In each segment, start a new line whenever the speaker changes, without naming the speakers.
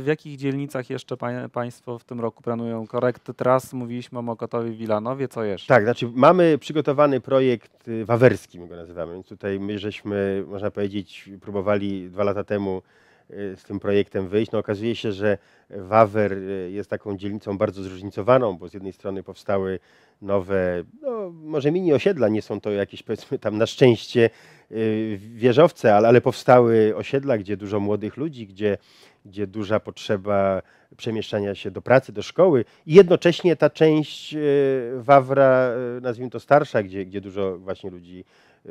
w jakich dzielnicach jeszcze Państwo w tym roku planują korekty tras? Mówiliśmy o
Mokotowie, Wilanowie, co jeszcze? Tak, znaczy mamy przygotowany projekt y, wawerski, my go nazywamy. Tutaj my żeśmy, można powiedzieć, próbowali dwa lata temu y, z tym projektem wyjść. No, okazuje się, że Wawer y, jest taką dzielnicą bardzo zróżnicowaną, bo z jednej strony powstały nowe, no, może mini osiedla, nie są to jakieś powiedzmy tam na szczęście Y, wieżowce, ale, ale powstały osiedla, gdzie dużo młodych ludzi, gdzie, gdzie duża potrzeba przemieszczania się do pracy, do szkoły i jednocześnie ta część y, Wawra, y, nazwijmy to starsza, gdzie, gdzie dużo właśnie ludzi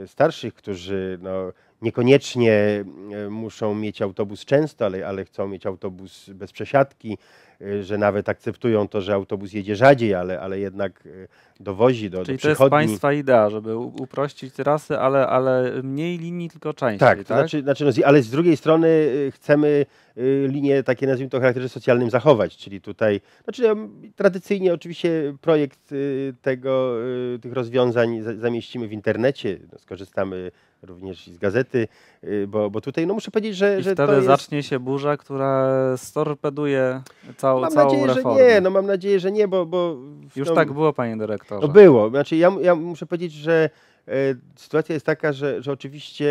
starszych, którzy no, niekoniecznie muszą mieć autobus często, ale, ale chcą mieć autobus bez przesiadki, Y, że nawet akceptują to, że autobus jedzie rzadziej, ale, ale jednak y, dowozi do, Czyli do przychodni. to jest państwa
idea, żeby uprościć trasy, ale, ale
mniej linii, tylko
częściej. Tak, tak? To znaczy, znaczy, no,
ale z drugiej strony y, chcemy Y, linie takie nazwijmy to charakterze socjalnym zachować, czyli tutaj, znaczy tradycyjnie oczywiście projekt y, tego, y, tych rozwiązań zamieścimy w internecie, no, skorzystamy również z gazety, bo, bo tutaj no muszę powiedzieć, że, I że wtedy jest... zacznie
się burza, która
storpeduje cał, mam całą nadzieję, reformę. Że nie, no mam nadzieję, że nie, bo... bo Już no, tak było, panie dyrektorze. No było, znaczy ja, ja muszę powiedzieć, że e, sytuacja jest taka, że, że oczywiście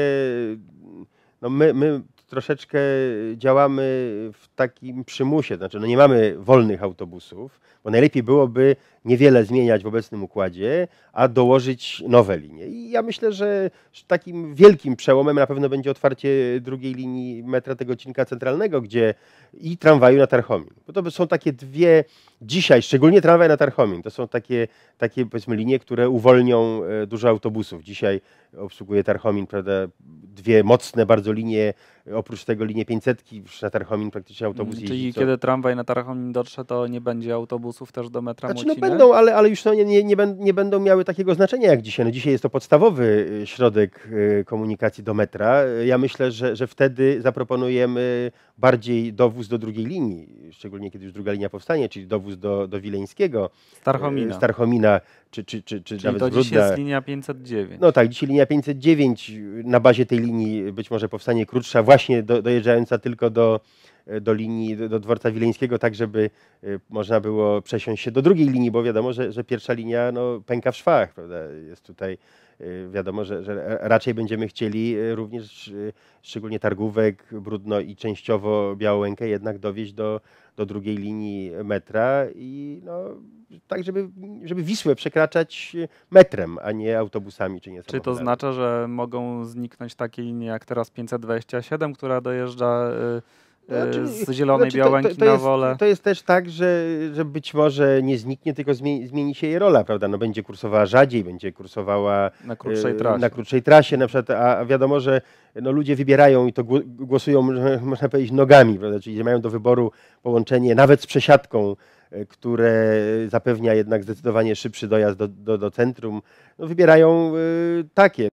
no my, my troszeczkę działamy w takim przymusie, znaczy no nie mamy wolnych autobusów, bo najlepiej byłoby niewiele zmieniać w obecnym układzie, a dołożyć nowe linie. I ja myślę, że takim wielkim przełomem na pewno będzie otwarcie drugiej linii metra tego odcinka centralnego, gdzie i tramwaju na Tarchomin. Bo to są takie dwie dzisiaj, szczególnie tramwaj na Tarchomin, to są takie, takie powiedzmy linie, które uwolnią e, dużo autobusów. Dzisiaj obsługuje Tarchomin, prawda, dwie mocne bardzo linie oprócz tego linie 500 na Tarchomin praktycznie autobus mm, jeździ. Czyli kiedy
tramwaj na Tarchomin dotrze, to nie będzie autobusów też do metra znaczy, no będą, ale,
ale już no, nie, nie, nie, będą miały takiego znaczenia jak dzisiaj. No, dzisiaj jest to podstawowy y, środek y, komunikacji do metra. Ja myślę, że, że wtedy zaproponujemy bardziej dowóz do drugiej linii, szczególnie kiedy już druga linia powstanie, czyli dowóz do, do Wileńskiego. Starchomina. Starchomina y, czy, czy, czy, czy Czyli nawet to dziś jest linia 509. No tak, dzisiaj linia 509, na bazie tej linii być może powstanie krótsza, właśnie do, dojeżdżająca tylko do, do linii, do, dworca wileńskiego, tak żeby y, można było przesiąść się do drugiej linii, bo wiadomo, że, że pierwsza linia no, pęka w szwach, prawda? Jest tutaj y, wiadomo, że, że, raczej będziemy chcieli y, również szczególnie targówek, brudno i częściowo białękę jednak dowieść do, do drugiej linii metra i no, tak, żeby, żeby Wisłę przekraczać metrem, a nie autobusami czy nie Czy to
oznacza, że mogą zniknąć takie linie jak teraz 527, która dojeżdża y no, e, z zielonej, znaczy, to, to, to, na wolę. To
jest też tak, że, że być może nie zniknie, tylko zmieni, zmieni, się jej rola, prawda? No, będzie kursowała rzadziej, będzie kursowała na krótszej e, trasie, na, krótszej trasie, na przykład, a wiadomo, że no, ludzie wybierają i to głosują, można powiedzieć, nogami, prawda? Czyli mają do wyboru połączenie nawet z przesiadką e, które zapewnia jednak zdecydowanie szybszy dojazd do, do, do centrum, no wybierają y, takie.